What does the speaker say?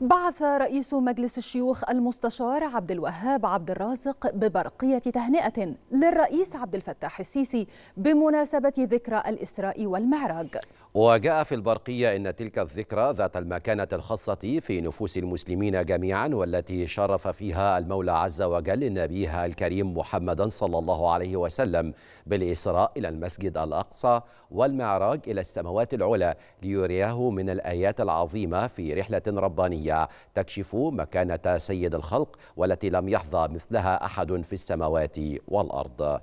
بعث رئيس مجلس الشيوخ المستشار عبد الوهاب عبد الرازق ببرقية تهنئة للرئيس عبد الفتاح السيسي بمناسبة ذكرى الإسراء والمعراج وجاء في البرقية أن تلك الذكرى ذات المكانة الخاصة في نفوس المسلمين جميعا والتي شرف فيها المولى عز وجل نبيها الكريم محمدا صلى الله عليه وسلم بالإسراء إلى المسجد الأقصى والمعراج إلى السماوات العلى ليرياه من الآيات العظيمة في رحلة ربانية تكشف مكانة سيد الخلق والتي لم يحظى مثلها أحد في السماوات والأرض